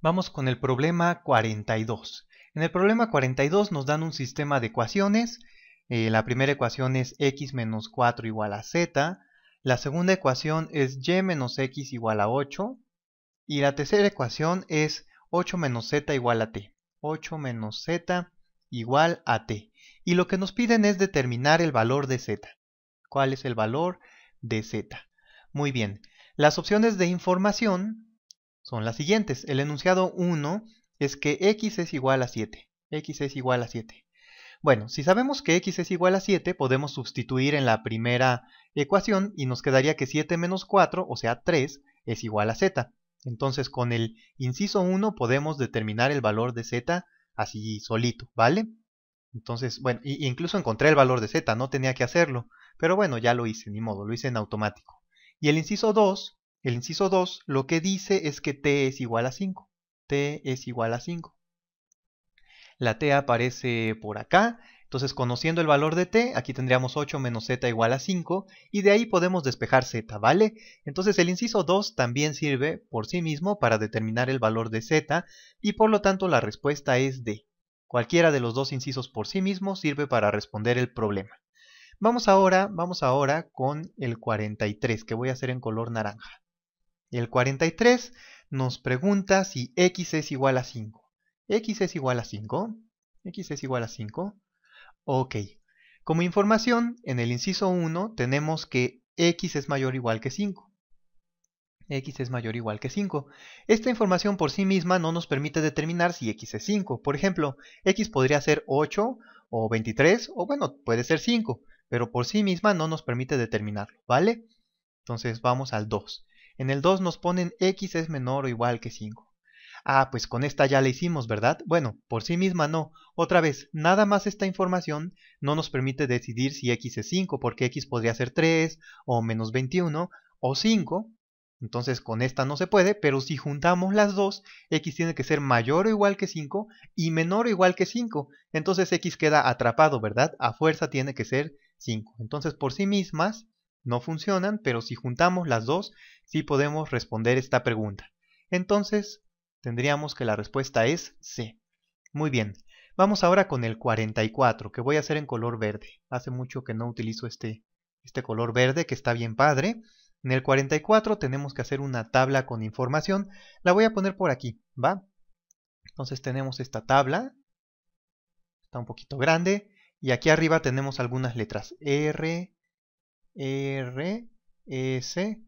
Vamos con el problema 42. En el problema 42 nos dan un sistema de ecuaciones. Eh, la primera ecuación es x menos 4 igual a z. La segunda ecuación es y menos x igual a 8. Y la tercera ecuación es 8 menos z igual a t. 8 menos z igual a t. Y lo que nos piden es determinar el valor de z. ¿Cuál es el valor de z? Muy bien. Las opciones de información son las siguientes. El enunciado 1 es que x es igual a 7. x es igual a 7. Bueno, si sabemos que x es igual a 7, podemos sustituir en la primera ecuación y nos quedaría que 7 menos 4, o sea 3, es igual a z. Entonces con el inciso 1 podemos determinar el valor de z así solito, ¿vale? Entonces, bueno, incluso encontré el valor de z, no tenía que hacerlo, pero bueno, ya lo hice, ni modo, lo hice en automático. Y el inciso 2 el inciso 2 lo que dice es que t es igual a 5. t es igual a 5. La t aparece por acá. Entonces, conociendo el valor de t, aquí tendríamos 8 menos z igual a 5, y de ahí podemos despejar z, ¿vale? Entonces, el inciso 2 también sirve por sí mismo para determinar el valor de z, y por lo tanto la respuesta es d. Cualquiera de los dos incisos por sí mismo sirve para responder el problema. Vamos ahora, vamos ahora con el 43, que voy a hacer en color naranja. Y el 43 nos pregunta si x es igual a 5. ¿X es igual a 5? ¿X es igual a 5? Ok. Como información, en el inciso 1 tenemos que x es mayor o igual que 5. x es mayor o igual que 5. Esta información por sí misma no nos permite determinar si x es 5. Por ejemplo, x podría ser 8 o 23 o bueno, puede ser 5, pero por sí misma no nos permite determinarlo, ¿vale? Entonces vamos al 2. En el 2 nos ponen x es menor o igual que 5. Ah, pues con esta ya la hicimos, ¿verdad? Bueno, por sí misma no. Otra vez, nada más esta información no nos permite decidir si x es 5, porque x podría ser 3 o menos 21 o 5. Entonces con esta no se puede, pero si juntamos las dos, x tiene que ser mayor o igual que 5 y menor o igual que 5. Entonces x queda atrapado, ¿verdad? A fuerza tiene que ser 5. Entonces por sí mismas no funcionan, pero si juntamos las dos, si podemos responder esta pregunta. Entonces, tendríamos que la respuesta es C. Muy bien, vamos ahora con el 44, que voy a hacer en color verde. Hace mucho que no utilizo este, este color verde, que está bien padre. En el 44 tenemos que hacer una tabla con información. La voy a poner por aquí, ¿va? Entonces tenemos esta tabla. Está un poquito grande. Y aquí arriba tenemos algunas letras. R, R, S,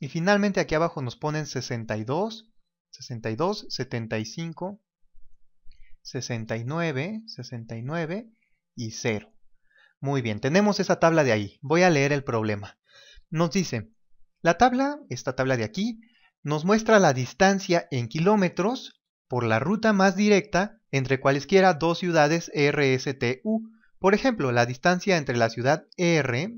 Y finalmente aquí abajo nos ponen 62, 62, 75, 69, 69 y 0. Muy bien, tenemos esa tabla de ahí. Voy a leer el problema. Nos dice, la tabla, esta tabla de aquí, nos muestra la distancia en kilómetros por la ruta más directa entre cualesquiera dos ciudades RSTU. Por ejemplo, la distancia entre la ciudad R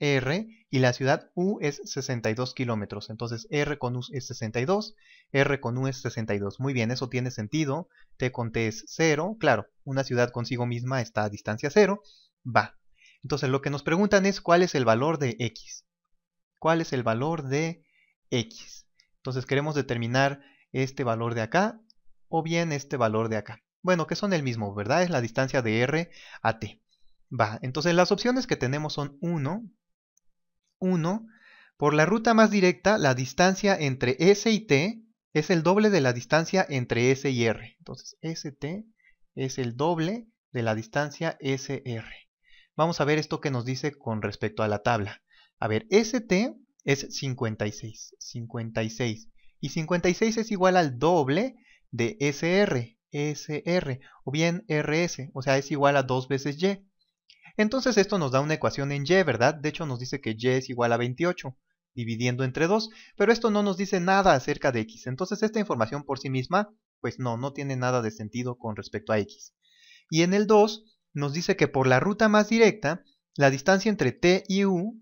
R y la ciudad U es 62 kilómetros. Entonces R con U es 62, R con U es 62. Muy bien, eso tiene sentido. T con T es 0. Claro, una ciudad consigo misma está a distancia 0. Va. Entonces lo que nos preguntan es cuál es el valor de X. ¿Cuál es el valor de X? Entonces queremos determinar este valor de acá o bien este valor de acá. Bueno, que son el mismo, ¿verdad? Es la distancia de R a T. Va, entonces las opciones que tenemos son 1, 1, por la ruta más directa, la distancia entre S y T es el doble de la distancia entre S y R. Entonces, ST es el doble de la distancia SR. Vamos a ver esto que nos dice con respecto a la tabla. A ver, ST es 56, 56. Y 56 es igual al doble de SR, SR, o bien RS, o sea, es igual a 2 veces Y. Entonces esto nos da una ecuación en y, ¿verdad? De hecho nos dice que y es igual a 28, dividiendo entre 2, pero esto no nos dice nada acerca de x. Entonces esta información por sí misma, pues no, no tiene nada de sentido con respecto a x. Y en el 2 nos dice que por la ruta más directa, la distancia entre t y u,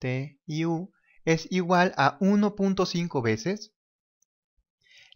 t y u, es igual a 1.5 veces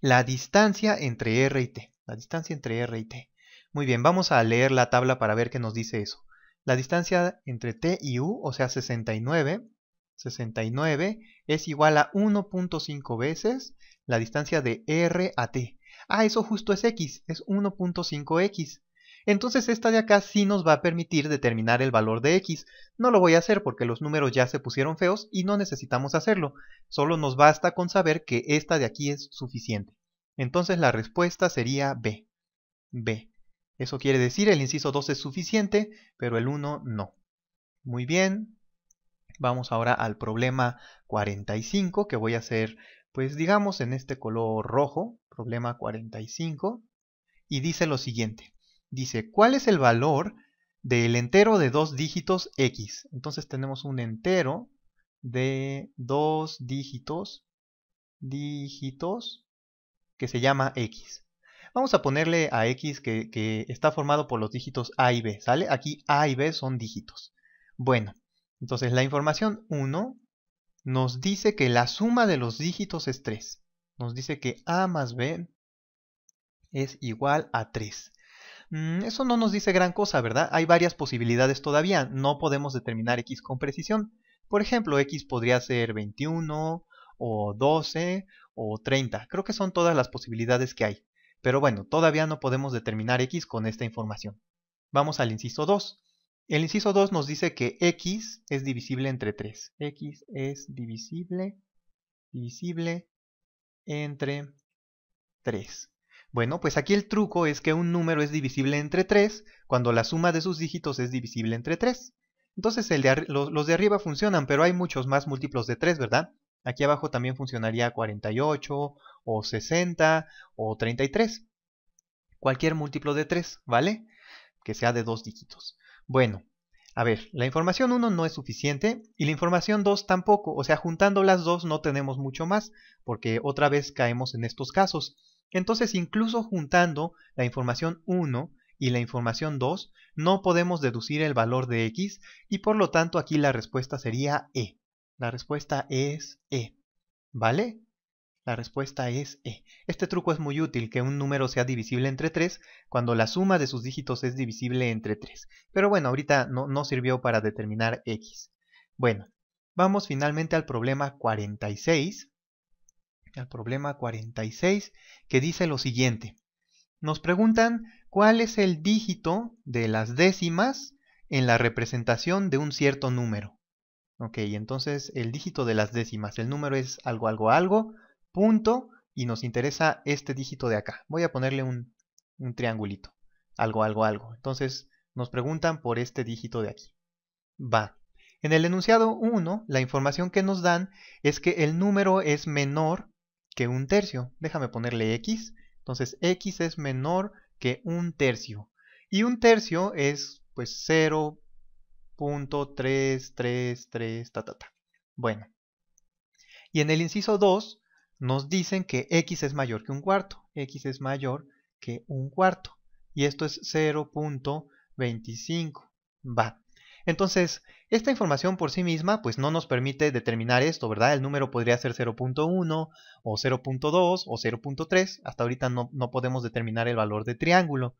la distancia entre r y t. La distancia entre r y t. Muy bien, vamos a leer la tabla para ver qué nos dice eso. La distancia entre T y U, o sea 69, 69 es igual a 1.5 veces la distancia de R a T. Ah, eso justo es X, es 1.5X. Entonces esta de acá sí nos va a permitir determinar el valor de X. No lo voy a hacer porque los números ya se pusieron feos y no necesitamos hacerlo. Solo nos basta con saber que esta de aquí es suficiente. Entonces la respuesta sería B. B. Eso quiere decir el inciso 2 es suficiente, pero el 1 no. Muy bien, vamos ahora al problema 45 que voy a hacer, pues digamos en este color rojo, problema 45, y dice lo siguiente. Dice, ¿cuál es el valor del entero de dos dígitos x? Entonces tenemos un entero de dos dígitos, dígitos, que se llama x. Vamos a ponerle a X que, está formado por los dígitos A y B, ¿sale? Aquí A y B son dígitos. Bueno, entonces la información 1 nos dice que la suma de los dígitos es 3. Nos dice que A más B es igual a 3. Mm, eso no nos dice gran cosa, ¿verdad? Hay varias posibilidades todavía, no podemos determinar x con precisión. Por ejemplo, x podría ser 21, o 12, o 30. Creo que son todas las posibilidades que hay. Pero bueno, todavía no podemos determinar x con esta información. Vamos al inciso 2. El inciso 2 nos dice que x es divisible entre 3. x es divisible, divisible entre 3. Bueno, pues aquí el truco es que un número es divisible entre 3 cuando la suma de sus dígitos es divisible entre 3. Entonces los de arriba funcionan, pero hay muchos más múltiplos de 3, ¿verdad? Aquí abajo también funcionaría 48 o 60 o 33. Cualquier múltiplo de 3, ¿vale? Que sea de dos dígitos. Bueno, a ver, la información 1 no es suficiente y la información 2 tampoco. O sea, juntando las dos no tenemos mucho más porque otra vez caemos en estos casos. Entonces, incluso juntando la información 1 y la información 2, no podemos deducir el valor de x y por lo tanto aquí la respuesta sería e. La respuesta es E. ¿Vale? La respuesta es E. Este truco es muy útil, que un número sea divisible entre 3 cuando la suma de sus dígitos es divisible entre 3. Pero bueno, ahorita no, sirvió para determinar X. Bueno, vamos finalmente al problema 46. Al problema 46, que dice lo siguiente. Nos preguntan cuál es el dígito de las décimas en la representación de un cierto número. Ok, entonces el dígito de las décimas, el número es algo, algo, algo, punto, y nos interesa este dígito de acá. Voy a ponerle un, un triangulito, algo, algo, algo. Entonces nos preguntan por este dígito de aquí. Va. En el enunciado 1, la información que nos dan es que el número es menor que un tercio. Déjame ponerle x. Entonces x es menor que un tercio. Y un tercio es pues 0, punto 3, 3, ta, ta, ta. Bueno. Y en el inciso 2 nos dicen que x es mayor que un cuarto. x es mayor que un cuarto. Y esto es 0.25. Va. Entonces, esta información por sí misma pues no nos permite determinar esto, ¿verdad? El número podría ser 0.1 o 0.2 o 0.3. Hasta ahorita no, no podemos determinar el valor de triángulo.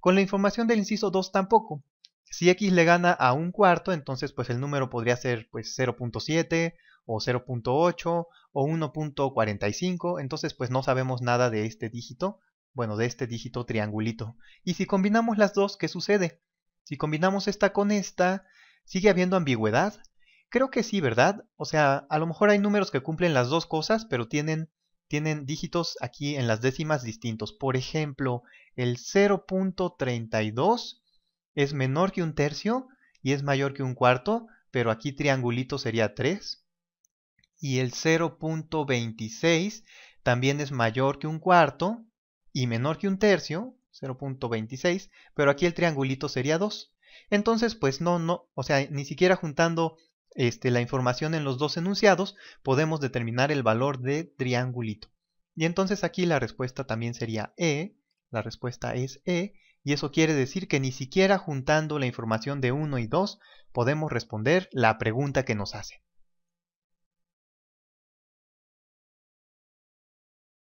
Con la información del inciso 2 tampoco. Si x le gana a un cuarto, entonces pues el número podría ser pues 0.7 o 0.8 o 1.45, entonces pues no sabemos nada de este dígito, bueno, de este dígito triangulito. Y si combinamos las dos, ¿qué sucede? Si combinamos esta con esta, ¿sigue habiendo ambigüedad? Creo que sí, ¿verdad? O sea, a lo mejor hay números que cumplen las dos cosas, pero tienen, tienen dígitos aquí en las décimas distintos. Por ejemplo, el 0.32 es menor que un tercio y es mayor que un cuarto, pero aquí triangulito sería 3. Y el 0.26 también es mayor que un cuarto y menor que un tercio, 0.26, pero aquí el triangulito sería 2. Entonces, pues no, no, o sea, ni siquiera juntando este, la información en los dos enunciados, podemos determinar el valor de triangulito. Y entonces aquí la respuesta también sería E, la respuesta es E, y eso quiere decir que ni siquiera juntando la información de 1 y 2 podemos responder la pregunta que nos hace.